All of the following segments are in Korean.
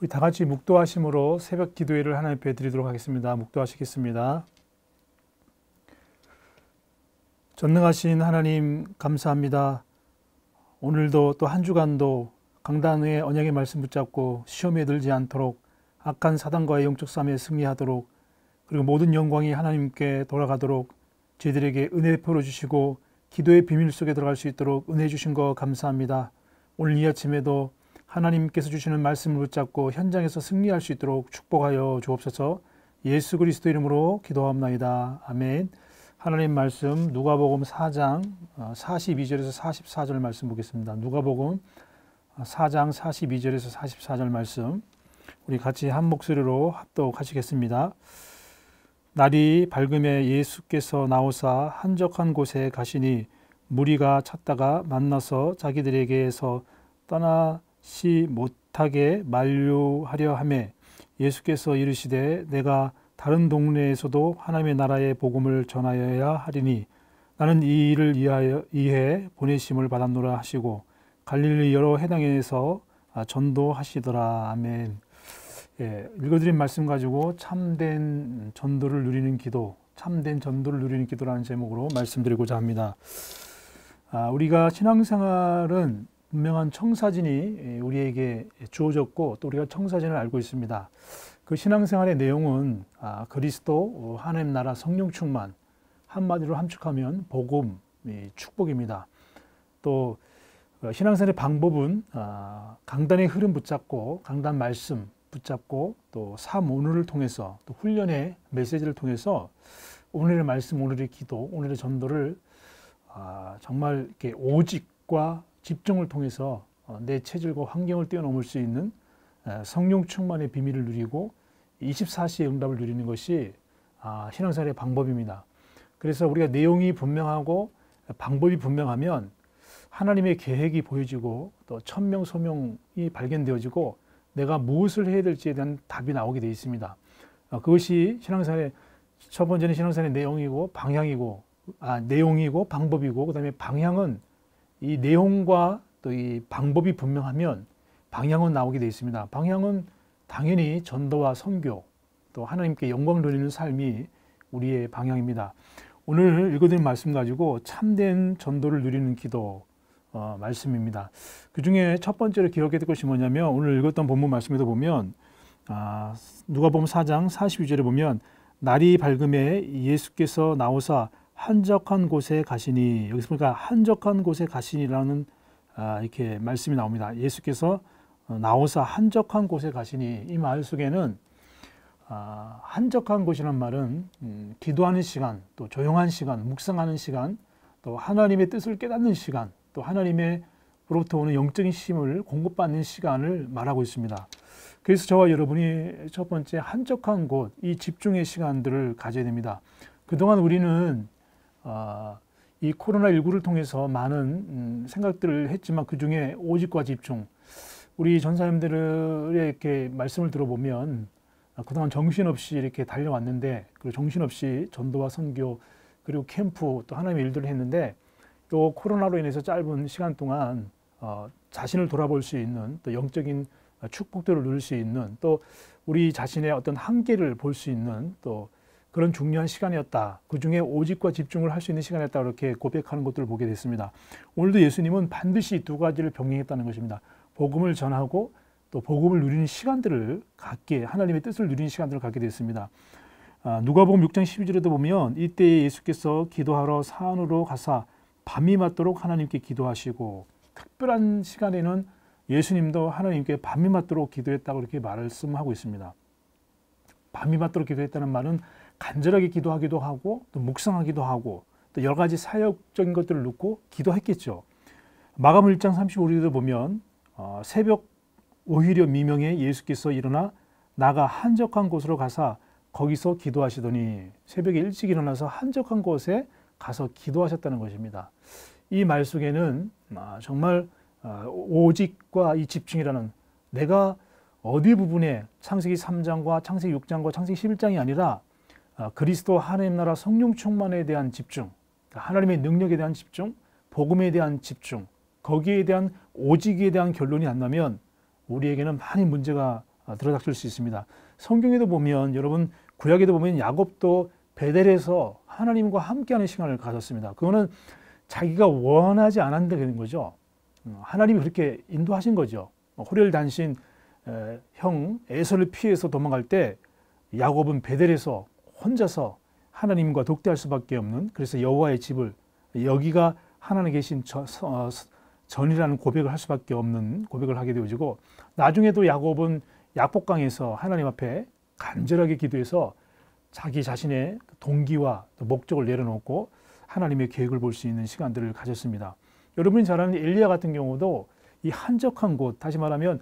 우리 다 같이 묵도하심으로 새벽 기도회를 하나님께 드리도록 하겠습니다. 묵도하시겠습니다. 전능하신 하나님 감사합니다. 오늘도 또 한 주간도 강단의 언약의 말씀 붙잡고 시험에 들지 않도록 악한 사단과의 영적 싸움에 승리하도록 그리고 모든 영광이 하나님께 돌아가도록 저희들에게 은혜 풀어 주시고 기도의 비밀 속에 들어갈 수 있도록 은혜 주신 거 감사합니다. 오늘 이 아침에도 하나님께서 주시는 말씀을 붙잡고 현장에서 승리할 수 있도록 축복하여 주옵소서. 예수 그리스도 이름으로 기도합나이다. 아멘. 하나님 말씀 누가복음 4장 42절에서 44절 말씀 보겠습니다. 누가복음 4장 42절에서 44절 말씀 우리 같이 한 목소리로 합독하시겠습니다. 날이 밝음에 예수께서 나오사 한적한 곳에 가시니 무리가 찾다가 만나서 자기들에게서 떠나 시 못하게 만료하려 함에 예수께서 이르시되 내가 다른 동네에서도 하나님의 나라의 복음을 전하여야 하리니 나는 이 일을 이하여, 이해 보내심을 받았노라 하시고 갈릴리 여러 해당에서 아, 전도하시더라 아멘. 예, 읽어드린 말씀 가지고 참된 전도를 누리는 기도, 참된 전도를 누리는 기도라는 제목으로 말씀드리고자 합니다. 아, 우리가 신앙생활은 분명한 청사진이 예, 우리에게 주어졌고 또 우리가 청사진을 알고 있습니다. 그 신앙생활의 내용은 아, 그리스도 어, 하나님 나라 성령 충만 한마디로 함축하면 복음 축복입니다. 또 어, 신앙생활의 방법은 아, 강단의 흐름 붙잡고 강단 말씀 붙잡고 또 삶 오늘을 통해서 또 훈련의 메시지를 통해서 오늘의 말씀 오늘의 기도 오늘의 전도를 아, 정말 이렇게 오직과 집중을 통해서 어, 내 체질과 환경을 뛰어넘을 수 있는 성령 충만의 비밀을 누리고 24시의 응답을 누리는 것이 아, 신앙생활의 방법입니다. 그래서 우리가 내용이 분명하고 방법이 분명하면 하나님의 계획이 보여지고 또 천명 소명이 발견되어지고 내가 무엇을 해야 될지에 대한 답이 나오게 되어 있습니다. 어, 그것이 신앙생활의 첫 번째는 신앙생활의 내용이고 방향이고 아, 내용이고 방법이고 그다음에 방향은 이 내용과 또 이 방법이 분명하면 방향은 나오게 되어 있습니다. 방향은 당연히 전도와 선교 또 하나님께 영광 돌리는 삶이 우리의 방향입니다. 오늘 읽어드린 말씀 가지고 참된 전도를 누리는 기도 어, 말씀입니다. 그 중에 첫 번째로 기억해야 될 것이 뭐냐면 오늘 읽었던 본문 말씀에도 보면 아, 누가복음 4장 42절에 보면 날이 밝음에 예수께서 나오사 한적한 곳에 가시니 여기서 보니까 한적한 곳에 가시니라는 아, 이렇게 말씀이 나옵니다. 예수께서 어, 나오사 한적한 곳에 가시니 이 말 속에는 아, 한적한 곳이란 말은 음, 기도하는 시간, 또 조용한 시간, 묵상하는 시간, 또 하나님의 뜻을 깨닫는 시간, 또 하나님의 로부터 오는 영적인 힘을 공급받는 시간을 말하고 있습니다. 그래서 저와 여러분이 첫 번째 한적한 곳, 이 집중의 시간들을 가져야 됩니다. 그동안 우리는 아, 이 코로나19를 통해서 많은 음, 생각들을 했지만 그 중에 오직과 집중. 우리 전사님들의 이렇게 말씀을 들어보면 아, 그동안 정신없이 이렇게 달려왔는데 그리고 정신없이 전도와 선교 그리고 캠프 또 하나님의 일들을 했는데 또 코로나로 인해서 짧은 시간 동안 어, 자신을 돌아볼 수 있는 또 영적인 축복들을 누릴 수 있는 또 우리 자신의 어떤 한계를 볼 수 있는 또 그런 중요한 시간이었다. 그 중에 오직과 집중을 할 수 있는 시간이었다. 이렇게 고백하는 것들을 보게 됐습니다. 오늘도 예수님은 반드시 두 가지를 병행했다는 것입니다. 복음을 전하고 또 복음을 누리는 시간들을 갖게 하나님의 뜻을 누리는 시간들을 갖게 됐습니다. 아, 누가복음 6장 12절에도 보면 이때 예수께서 기도하러 산으로 가사 밤이 맞도록 하나님께 기도하시고 특별한 시간에는 예수님도 하나님께 밤이 맞도록 기도했다고 이렇게 말씀하고 있습니다. 밤이 맞도록 기도했다는 말은 간절하게 기도하기도 하고 또 묵상하기도 하고 또 여러 가지 사역적인 것들을 놓고 기도했겠죠. 마가 1장 35절에 보면 어, 새벽 오히려 미명에 예수께서 일어나 나가 한적한 곳으로 가사 거기서 기도하시더니 새벽에 일찍 일어나서 한적한 곳에 가서 기도하셨다는 것입니다. 이 말 속에는 아, 정말 어, 오직과 이 집중이라는 내가 어디 부분에 창세기 3장과 창세기 6장과 창세기 11장이 아니라 아, 그리스도 하나님 나라 성령 충만에 대한 집중, 그러니까 하나님의 능력에 대한 집중, 복음에 대한 집중, 거기에 대한 오직에 대한 결론이 안 나면 우리에게는 많이 문제가 들어닥칠 아, 수 있습니다. 성경에도 보면 여러분 구약에도 보면 야곱도 베델에서 하나님과 함께하는 시간을 가졌습니다. 그거는 자기가 원하지 않았다는 거죠. 음, 하나님이 그렇게 인도하신 거죠. 뭐 호렐 단신 형 에서를 피해서 도망갈 때 야곱은 베델에서 혼자서 하나님과 독대할 수밖에 없는 그래서 여호와의 집을 여기가 하나님 계신 저, 어, 전이라는 고백을 할 수밖에 없는 고백을 하게 되어지고 나중에도 야곱은 약복강에서 하나님 앞에 간절하게 기도해서 자기 자신의 동기와 목적을 내려놓고 하나님의 계획을 볼 수 있는 시간들을 가졌습니다. 여러분이 잘 아는 엘리야 같은 경우도 이 한적한 곳, 다시 말하면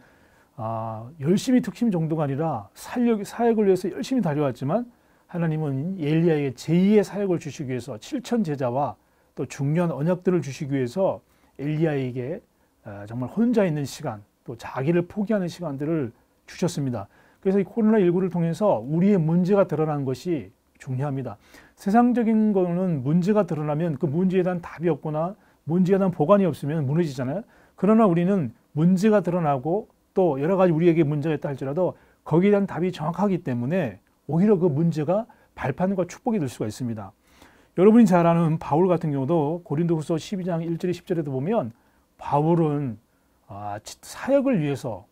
아, 열심히 특심 정도가 아니라 사역, 사역을 위해서 열심히 달려왔지만 하나님은 엘리야에게 제2의 사역을 주시기 위해서 7천 제자와 또 중요한 언약들을 주시기 위해서 엘리야에게 아, 정말 혼자 있는 시간 또 자기를 포기하는 시간들을 주셨습니다. 그래서 이 코로나19를 통해서 우리의 문제가 드러난 것이 중요합니다. 세상적인 거는 문제가 드러나면 그 문제에 대한 답이 없거나 문제에 대한 보관이 없으면 무너지잖아요. 그러나 우리는 문제가 드러나고 또 여러 가지 우리에게 문제가 있다 할지라도 거기에 대한 답이 정확하기 때문에 오히려 그 문제가 발판과 축복이 될 수가 있습니다. 여러분이 잘 아는 바울 같은 경우도 고린도후서 12장 1절에 10절에도 보면 바울은 아, 사역을 위해서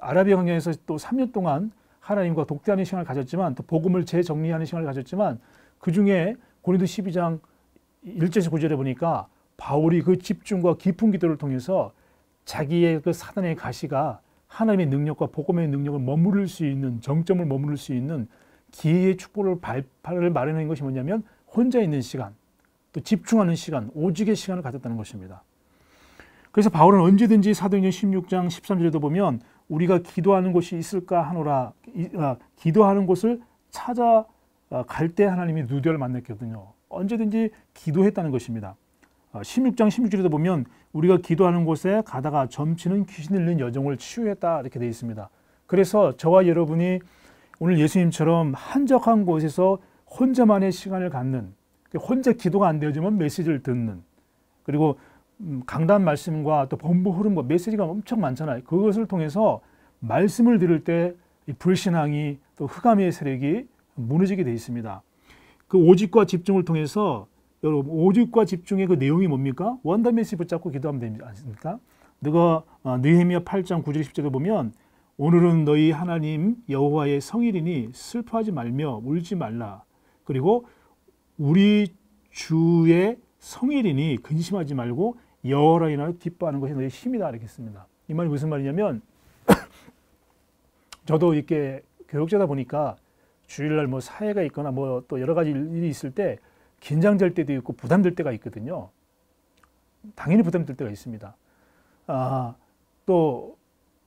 아라비아 강에서 또 3년 동안 하나님과 독대하는 시간을 가졌지만 또 복음을 재정리하는 시간을 가졌지만 그 중에 고린도 12장 1절에서 9절에 보니까 바울이 그 집중과 깊은 기도를 통해서 자기의 그 사단의 가시가 하나님의 능력과 복음의 능력을 머무를 수 있는 정점을 머무를 수 있는 기회의 축복을 발을 마련한 것이 뭐냐면 혼자 있는 시간, 또 집중하는 시간, 오직의 시간을 가졌다는 것입니다. 그래서 바울은 언제든지 사도행전 16장 13절에도 보면 우리가 기도하는 곳이 있을까 하노라 아, 기도하는 곳을 찾아 어, 갈때 하나님이 누디를 만났거든요. 언제든지 기도했다는 것입니다. 16장 어, 16절에도 보면 우리가 기도하는 곳에 가다가 점치는 귀신 들린 여정을 치유했다 이렇게 되어 있습니다. 그래서 저와 여러분이 오늘 예수님처럼 한적한 곳에서 혼자만의 시간을 갖는 그러니까 혼자 기도가 안 되어지면 메시지를 듣는 그리고 음, 강단 말씀과 또 본부 흐름과 메시지가 엄청 많잖아요. 그것을 통해서 말씀을 들을 때 불신앙이 또 흑암의 세력이 무너지게 되어 있습니다. 그 오직과 집중을 통해서 여러분 오직과 집중의 그 내용이 뭡니까? 원더메시 지 붙잡고 기도하면 됩니다. 아십니까? 누가 어, 느헤미야 8장 9절 10절에 보면 오늘은 너희 하나님 여호와의 성일이니 슬퍼하지 말며 울지 말라. 그리고 우리 주의 성일이니 근심하지 말고 여호라 인하여 기뻐하는 것이 너희 힘이다 이렇겠습니다. 이 말이 무슨 말이냐면 저도 이렇게 교육자다 보니까 주일날 뭐 사회가 있거나 뭐 또 여러 가지 일이 있을 때 긴장될 때도 있고 부담될 때가 있거든요. 당연히 부담될 때가 있습니다. 아, 또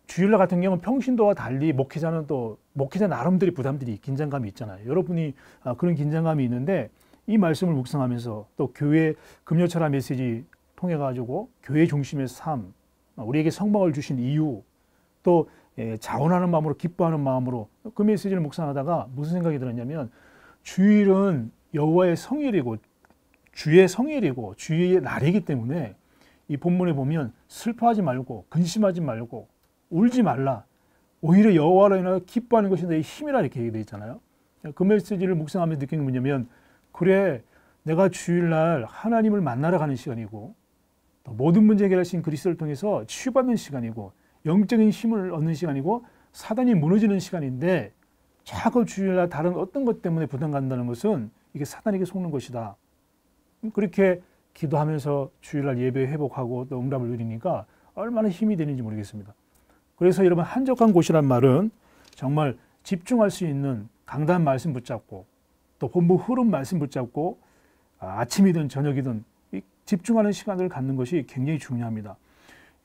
주일날 같은 경우는 평신도와 달리 목회자는 또 목회자 나름대로 부담들이 긴장감이 있잖아요. 여러분이 아, 그런 긴장감이 있는데 이 말씀을 묵상하면서 또 교회 금요철화 메시지 통해 가지고 교회 중심의 삶, 아, 우리에게 성막을 주신 이유, 또 예, 자원하는 마음으로 기뻐하는 마음으로 그 메시지를 묵상하다가 무슨 생각이 들었냐면 주일은 여호와의 성일이고 주의 성일이고 주의 날이기 때문에 이 본문에 보면 슬퍼하지 말고 근심하지 말고 울지 말라. 오히려 여호와로 인하여 기뻐하는 것이 내 힘이라 이렇게 얘기되어 있잖아요. 그 메시지를 묵상하면서 느낀 게 뭐냐면 그래 내가 주일날 하나님을 만나러 가는 시간이고 모든 문제 해결하신 그리스도를 통해서 치유받는 시간이고 영적인 힘을 얻는 시간이고 사단이 무너지는 시간인데 자꾸 주일날 다른 어떤 것 때문에 부담 간다는 것은 이게 사단에게 속는 것이다. 그렇게 기도하면서 주일날 예배 회복하고 또 응답을 누리니까 얼마나 힘이 되는지 모르겠습니다. 그래서 여러분 한적한 곳이란 말은 정말 집중할 수 있는 강단 말씀 붙잡고 또 본부 흐름 말씀 붙잡고 아, 아침이든 저녁이든 집중하는 시간을 갖는 것이 굉장히 중요합니다.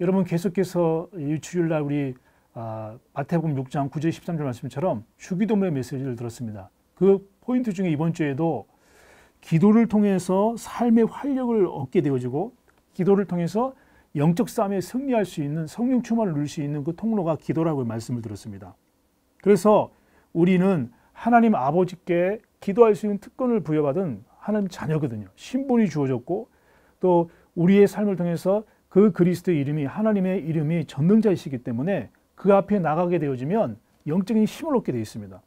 여러분 계속해서 주일 날 우리 아, 마태복음 6장 9절 13절 말씀처럼 주기도문의 메시지를 들었습니다. 그 포인트 중에 이번 주에도 기도를 통해서 삶의 활력을 얻게 되어지고 기도를 통해서 영적 싸움에 승리할 수 있는 성령 충만을 누릴 수 있는 그 통로가 기도라고 말씀을 드렸습니다. 그래서 우리는 하나님 아버지께 기도할 수 있는 특권을 부여받은 하나님 자녀거든요. 신분이 주어졌고 또 우리의 삶을 통해서 그 그리스도의 이름이 하나님의 이름이 전능자이시기 때문에 그 앞에 나가게 되어지면 영적인 힘을 얻게 되어 있습니다.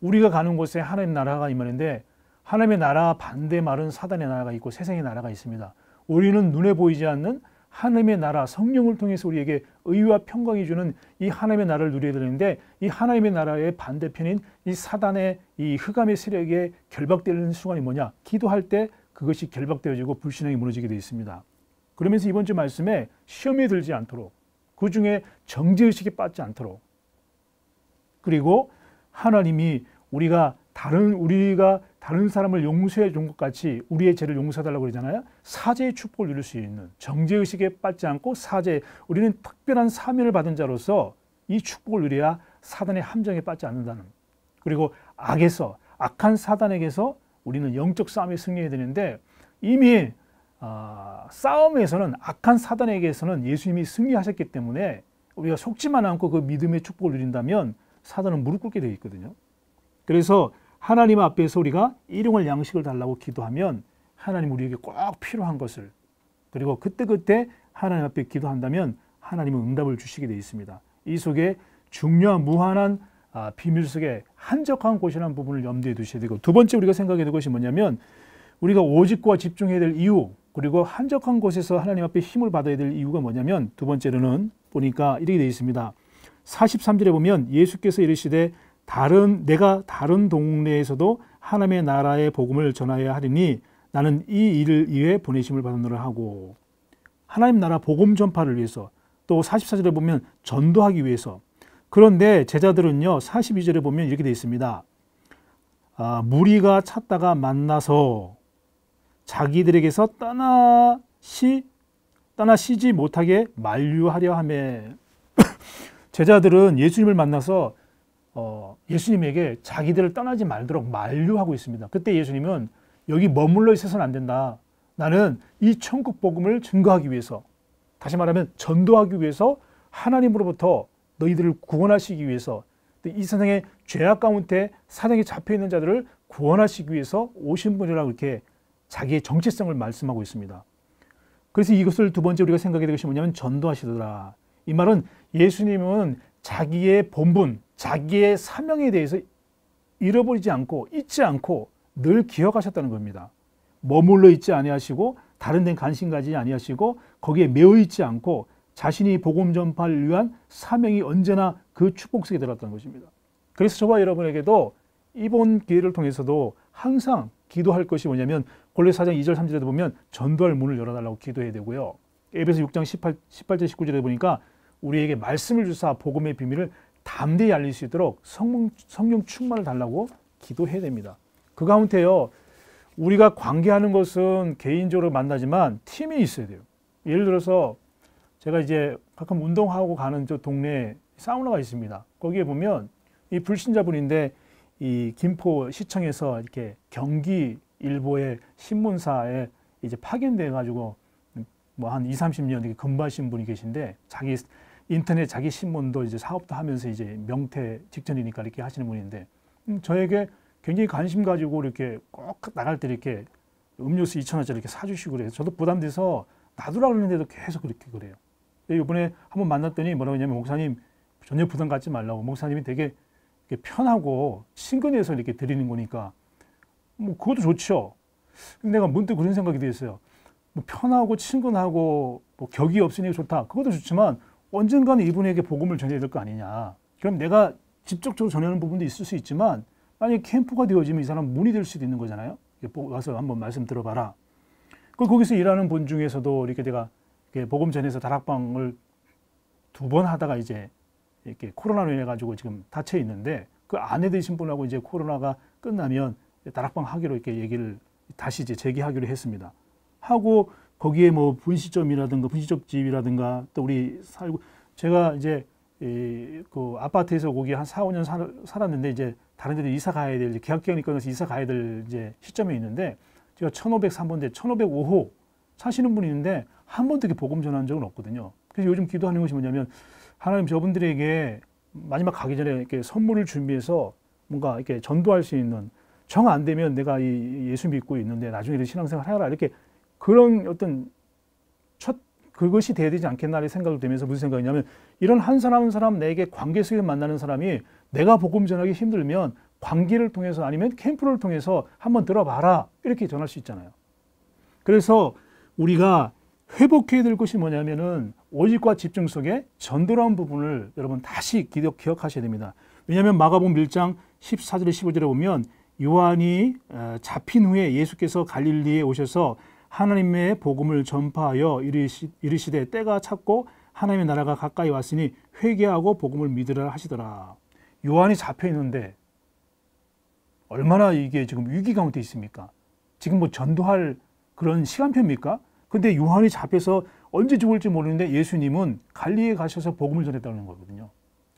우리가 가는 곳에 하나님 나라가 임하는데 하나님의 나라 반대 말은 사단의 나라가 있고 세상의 나라가 있습니다. 우리는 눈에 보이지 않는 하나님의 나라 성령을 통해서 우리에게 의와 평강이 주는 이 하나님의 나라를 누려야 되는데 이 하나님의 나라의 반대편인 이 사단의 이 흑암의 세력에 결박되는 순간이 뭐냐? 기도할 때 그것이 결박되어지고 불신앙이 무너지게 되어 있습니다. 그러면서 이번 주 말씀에 시험에 들지 않도록 그 중에 정죄의식에 빠지 않도록 그리고 하나님이 우리가 다른 우리가 다른 사람을 용서해 준 것 같이 우리의 죄를 용서해 달라고 그러잖아요. 사죄의 축복을 누릴 수 있는 정죄의식에 빠지 않고 사죄 우리는 특별한 사면을 받은 자로서 이 축복을 누려야 사단의 함정에 빠지 않는다는 그리고 악에서 악한 사단에게서 우리는 영적 싸움에 승리해야 되는데 이미 어, 싸움에서는 악한 사단에게서는 예수님이 승리하셨기 때문에 우리가 속지만 않고 그 믿음의 축복을 누린다면 사단은 무릎 꿇게 되어 있거든요. 그래서 하나님 앞에서 우리가 일용할 양식을 달라고 기도하면 하나님 우리에게 꼭 필요한 것을 그리고 그때그때 하나님 앞에 기도한다면 하나님은 응답을 주시게 되어 있습니다. 이 속에 중요한 무한한 아, 비밀 속에 한적한 곳이라는 부분을 염두에 두셔야 되고 두 번째 우리가 생각해야 될 것이 뭐냐면 우리가 오직과 집중해야 될 이유 그리고 한적한 곳에서 하나님 앞에 힘을 받아야 될 이유가 뭐냐면 두 번째로는 보니까 이렇게 되어 있습니다. 43절에 보면 예수께서 이르시되 다른 내가 다른 동네에서도 하나님의 나라의 복음을 전하여야 하리니 나는 이 일을 위해 보내심을 받으노라 하고 하나님 나라 복음 전파를 위해서 또 44절에 보면 전도하기 위해서 그런데 제자들은요 42절에 보면 이렇게 되어 있습니다. 아, 무리가 찾다가 만나서 자기들에게서 떠나시 떠나시지 못하게 만류하려 함에 제자들은 예수님을 만나서 어, 예수님에게 자기들을 떠나지 말도록 만류하고 있습니다. 그때 예수님은 여기 머물러 있어서는 안 된다. 나는 이 천국 복음을 증거하기 위해서 다시 말하면 전도하기 위해서 하나님으로부터 너희들을 구원하시기 위해서 이 세상의 죄악 가운데 사랑에 잡혀 있는 자들을 구원하시기 위해서 오신 분이라고 이렇게 자기의 정체성을 말씀하고 있습니다. 그래서 이것을 두 번째 우리가 생각해야 될 것이 뭐냐면 전도하시더라. 이 말은 예수님은 자기의 본분, 자기의 사명에 대해서 잃어버리지 않고 잊지 않고 늘 기억하셨다는 겁니다. 머물러 있지 아니하시고 다른 데 관심 가지지 아니하시고 거기에 매여 있지 않고 자신이 복음 전파를 위한 사명이 언제나 그 축복 속에 들었다는 것입니다. 그래서 저와 여러분에게도 이번 기회를 통해서도 항상 기도할 것이 뭐냐면 골로새 장 2절 3절에 보면 전도할 문을 열어달라고 기도해야 되고요. 에베소 6장 18, 18절 19절에 보니까 우리에게 말씀을 주사 복음의 비밀을 담대히 알릴 수 있도록 성령, 성령 충만을 달라고 기도해야 됩니다. 그 가운데요, 우리가 관계하는 것은 개인적으로 만나지만 팀이 있어야 돼요. 예를 들어서 제가 이제 가끔 운동하고 가는 저 동네에 사우나가 있습니다. 거기에 보면 이 불신자분인데 이 김포 시청에서 이렇게 경기 일보의 신문사에 이제 파견돼 가지고 뭐 한 2, 30년 이렇게 근무하신 분이 계신데 자기 인터넷 자기 신문도 이제 사업도 하면서 이제 명퇴 직전이니까 이렇게 하시는 분인데 음, 저에게 굉장히 관심 가지고 이렇게 꼭 나갈 때 이렇게 음료수 2,000원짜리 이렇게 사주시고 그래요. 저도 부담돼서 놔두라 그러는데도 계속 그렇게 그래요. 이번에 한번 만났더니 뭐라고 했냐면 목사님 전혀 부담 갖지 말라고 목사님이 되게 편하고 친근해서 이렇게 드리는 거니까 뭐 그것도 좋죠. 근데 내가 문득 그런 생각이 들었어요. 뭐 편하고 친근하고 뭐 격이 없으니 까 좋다. 그것도 좋지만 언젠가는 이분에게 복음을 전해야 될 거 아니냐. 그럼 내가 직접적으로 전하는 부분도 있을 수 있지만 만약에 캠프가 되어지면 이 사람 문이 될 수도 있는 거잖아요. 와서 한번 말씀 들어봐라. 그 거기서 일하는 분 중에서도 이렇게 내가 이렇게 복음 전해서 다락방을 두 번 하다가 이제 이렇게 코로나로 인해 가지고 지금 닫혀 있는데 그 안에 되신 분하고 이제 코로나가 끝나면 다락방 하기로 이렇게 얘기를 다시 이제 재개하기로 했습니다. 하고 거기에 뭐 분시점이라든가 분시점집이라든가 또 우리 살고 제가 이제 이 그 아파트에서 거기 한 4, 5년 살, 살았는데 이제 다른 데로 이사 가야 될 계약 기간이 끝나서 이사 가야 될 이제 시점에 있는데 제가 1503번대 1505호 사시는 분이 있는데 한 번도 이렇게 복음 전한 적은 없거든요. 그래서 요즘 기도하는 것이 뭐냐면 하나님 저분들에게 마지막 가기 전에 이렇게 선물을 준비해서 뭔가 이렇게 전도할 수 있는 정 안 되면 내가 이 예수 믿고 있는데 나중에 이런 신앙생활 해라 이렇게 그런 어떤 첫 그것이 돼야 되지 않겠나라는 생각을 되면서 무슨 생각이냐면 이런 한 사람 한 사람 내게 관계 속에 만나는 사람이 내가 복음 전하기 힘들면 관계를 통해서 아니면 캠프를 통해서 한번 들어봐라 이렇게 전할 수 있잖아요. 그래서 우리가 회복해야 될 것이 뭐냐면은 오직과 집중 속에 전도라는 부분을 여러분 다시 기억, 기억하셔야 됩니다. 왜냐하면 마가복음 1장 14절에 15절에 보면 요한이 어, 잡힌 후에 예수께서 갈릴리에 오셔서 하나님의 복음을 전파하여 이르시, 이르시되 때가 찼고 하나님의 나라가 가까이 왔으니 회개하고 복음을 믿으라 하시더라. 요한이 잡혀 있는데 얼마나 이게 지금 위기 가운데 있습니까? 지금 뭐 전도할 그런 시간표입니까? 근데 요한이 잡혀서 언제 죽을지 모르는데 예수님은 갈리에 가셔서 복음을 전했다는 거거든요.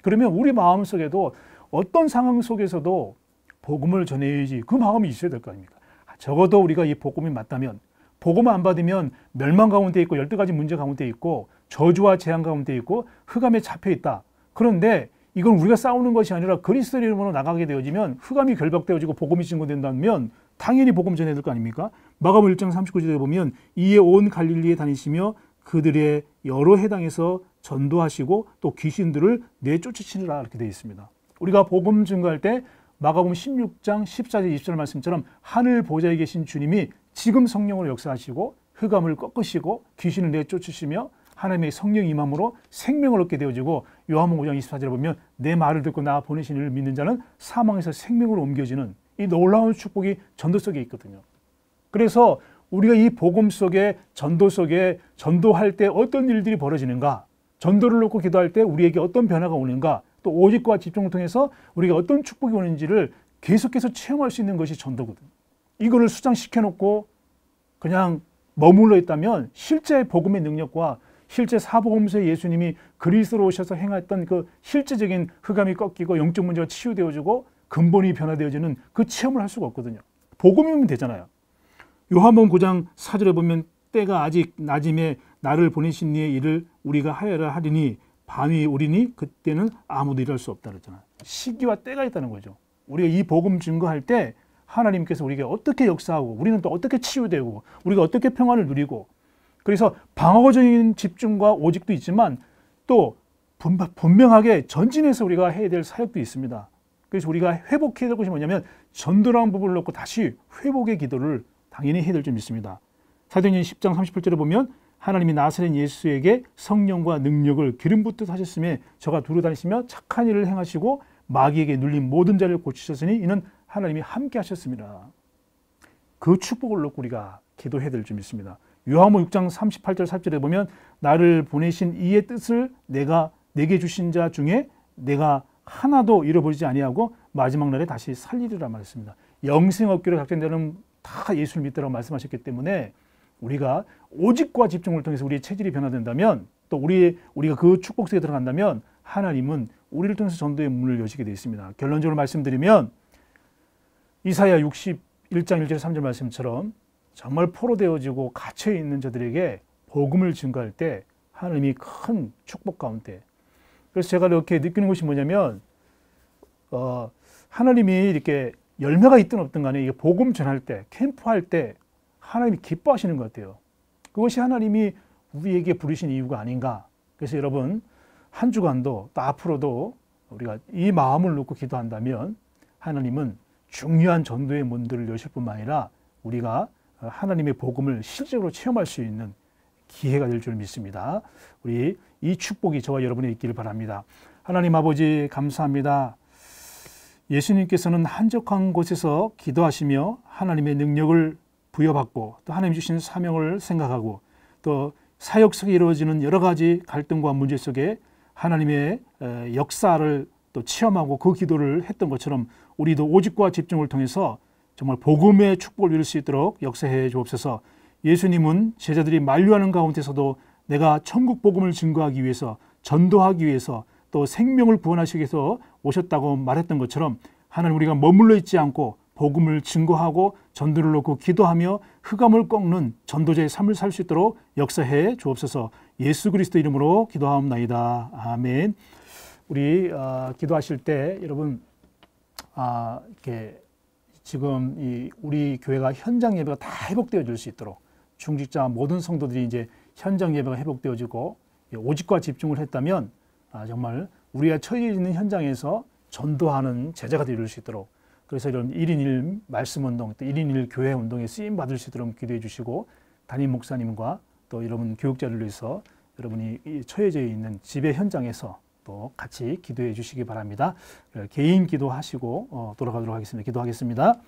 그러면 우리 마음 속에도 어떤 상황 속에서도 복음을 전해야지 그 마음이 있어야 될 거 아닙니까? 아, 적어도 우리가 이 복음이 맞다면 복음을 안 받으면 멸망 가운데 있고 열두 가지 문제 가운데 있고 저주와 재앙 가운데 있고 흑암에 잡혀 있다. 그런데 이건 우리가 싸우는 것이 아니라 그리스도의 이름으로 나가게 되어지면 흑암이 결박되어지고 복음이 증거된다면 당연히 복음 전해야 될거 아닙니까? 마가복 1장 39절에 보면 이에 온 갈릴리에 다니시며 그들의 여러 해당에서 전도하시고 또 귀신들을 내쫓으시느라 이렇게 되어 있습니다. 우리가 복음 증거할 때 마가복음 16장 14절 20절 말씀처럼 하늘 보좌에 계신 주님이 지금 성령으로 역사하시고 흑암을 꺾으시고 귀신을 내쫓으시며 하나님의 성령 임함으로 생명을 얻게 되어지고 요한복음 5장 2 4절을 보면 내 말을 듣고 나 보내신 이를 믿는 자는 사망에서 생명으로 옮겨지는 이 놀라운 축복이 전도 속에 있거든요. 그래서 우리가 이 복음 속에 전도 속에 전도할 때 어떤 일들이 벌어지는가? 전도를 놓고 기도할 때 우리에게 어떤 변화가 오는가? 또 오직과 집중을 통해서 우리가 어떤 축복이 오는지를 계속해서 체험할 수 있는 것이 전도거든요. 이거를 수장시켜 놓고 그냥 머물러 있다면 실제 복음의 능력과 실제 사복음서 예수님이 그리스로 오셔서 행했던 그 실제적인 흑암이 꺾이고 영적 문제가 치유되어지고 근본이 변화되어지는 그 체험을 할 수가 없거든요. 복음이면 되잖아요. 요한복음 9장 4절에 보면 때가 아직 낮음에 나를 보내신 이의 일을 우리가 하여라 하리니 밤이 오리니 그때는 아무도 일할 수 없다 그랬잖아요. 시기와 때가 있다는 거죠. 우리가 이 복음 증거할 때 하나님께서 우리에게 어떻게 역사하고 우리는 또 어떻게 치유되고 우리가 어떻게 평안을 누리고 그래서 방어적인 집중과 오직도 있지만 또 분명하게 전진해서 우리가 해야 될 사역도 있습니다. 그래서 우리가 회복해야 될 것이 뭐냐면 전도라는 부분을 놓고 다시 회복의 기도를 당연히 해야 될점 있습니다. 사도행전 10장 38절에 보면 하나님이 나사렛 예수에게 성령과 능력을 기름 붓듯 하셨으며 저가 두루 다니시며 착한 일을 행하시고 마귀에게 눌린 모든 자를 고치셨으니 이는 하나님이 함께 하셨습니다. 그 축복을 놓고 우리가 기도해야 될점 있습니다. 요한복 6장 38절 3절에 보면 나를 보내신 이의 뜻을 내가 내게 주신 자 중에 내가 하나도 잃어버리지 아니하고 마지막 날에 다시 살리리라 말했습니다. 영생 얻기로 작전되는 다 예수를 믿더라고 말씀하셨기 때문에 우리가 오직과 집중을 통해서 우리의 체질이 변화된다면 또 우리 우리가 그 축복 속에 들어간다면 하나님은 우리를 통해서 전도의 문을 여시게 되어 있습니다. 결론적으로 말씀드리면 이사야 61장 1절 3절 말씀처럼 정말 포로 되어지고 갇혀 있는 저들에게 복음을 증가할 때 하나님이 큰 축복 가운데 그래서 제가 이렇게 느끼는 것이 뭐냐면 어, 하나님이 이렇게 열매가 있든 없든 간에 이게 복음 전할 때 캠프할 때 하나님이 기뻐하시는 것 같아요. 그것이 하나님이 우리에게 부르신 이유가 아닌가. 그래서 여러분 한 주간도 또 앞으로도 우리가 이 마음을 놓고 기도한다면 하나님은 중요한 전도의 문들을 여실 뿐만 아니라 우리가 하나님의 복음을 실제로 체험할 수 있는 기회가 될 줄 믿습니다. 우리 이 축복이 저와 여러분에 있기를 바랍니다. 하나님 아버지 감사합니다. 예수님께서는 한적한 곳에서 기도하시며 하나님의 능력을 부여받고 또 하나님 주신 사명을 생각하고 또 사역 속에 이루어지는 여러 가지 갈등과 문제 속에 하나님의 역사를 또 체험하고 그 기도를 했던 것처럼 우리도 오직과 집중을 통해서 정말 복음의 축복을 이룰 수 있도록 역사해 주옵소서. 예수님은 제자들이 만류하는 가운데서도 내가 천국 복음을 증거하기 위해서 전도하기 위해서 또 생명을 구원하시기 위해서 오셨다고 말했던 것처럼 하나님 우리가 머물러 있지 않고 복음을 증거하고 전도를 놓고 기도하며 흑암을 꺾는 전도자의 삶을 살 수 있도록 역사해 주옵소서. 예수 그리스도 이름으로 기도하옵나이다. 아멘. 우리 어, 기도하실 때 여러분 아, 이렇게 지금 이 우리 교회가 현장 예배가 다 회복되어 질수 있도록 중직자 모든 성도들이 이제 현장 예배가 회복되어지고 예, 오직과 집중을 했다면 아, 정말 우리가 처해 있는 현장에서 전도하는 제자가 되어될수 있도록 그래서 이런 1인 1 말씀 운동, 또 1인 1 교회 운동에 쓰임 받을 수 있도록 기도해 주시고 담임 목사님과 또 여러분 교육자를 위해서 여러분이 처해져 있는 집의 현장에서 또 같이 기도해 주시기 바랍니다. 어, 개인 기도하시고 어, 돌아가도록 하겠습니다. 기도하겠습니다.